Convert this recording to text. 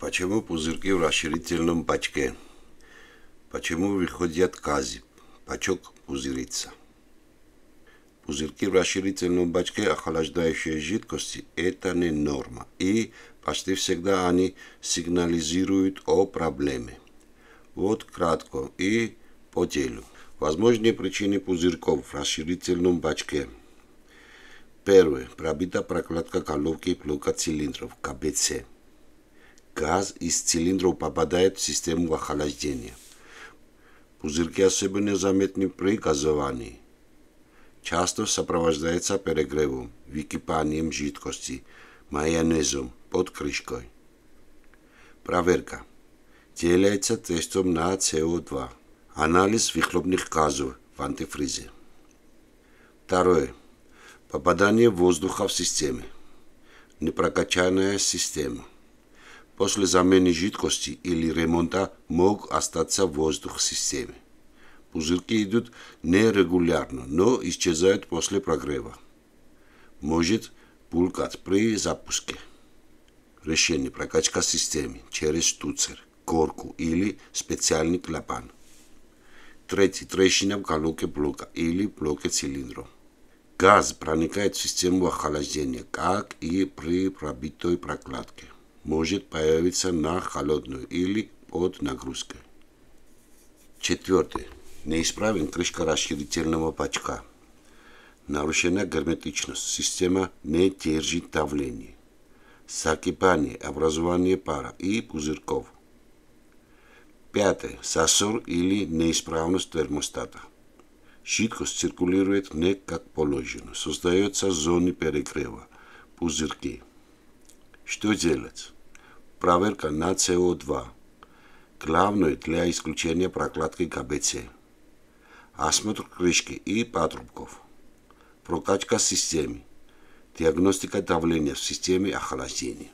Почему пузырьки в расширительном бачке? Почему выходят кази? Пачок пузырится. Пузырьки в расширительном бачке, охлаждающие жидкости, это не норма. И почти всегда они сигнализируют о проблеме. Вот кратко и по делу. Возможные причины пузырьков в расширительном бачке. Первое. Пробита прокладка головки блока цилиндров, КБЦ газ из цилиндров попадает в систему охлаждения. Пузырьки особенно заметны при газовании. Часто сопровождается перегревом, выкипанием жидкости, майонезом под крышкой. Проверка. Делается тестом на СО2. Анализ выхлопных газов в антифризе. Второе. Попадание воздуха в системе. Непрокачанная система. После замены жидкости или ремонта мог остаться воздух в системе. Пузырьки идут нерегулярно, но исчезают после прогрева. Может булькать при запуске. Решение прокачка системы через штуцер, корку или специальный клапан. Третий трещина в колоке блока или блоке цилиндра. Газ проникает в систему охлаждения, как и при пробитой прокладке может появиться на холодную или под нагрузкой. Четвертое. Неисправен крышка расширительного пачка. Нарушена герметичность. Система не держит давление. Закипание, образование пара и пузырьков. Пятое. Сосор или неисправность термостата. Жидкость циркулирует не как положено. Создаются зоны перегрева. Пузырьки. Что делать? Проверка на СО2. Главное для исключения прокладки КБЦ. Осмотр крышки и патрубков. Прокачка системы. Диагностика давления в системе охлаждения.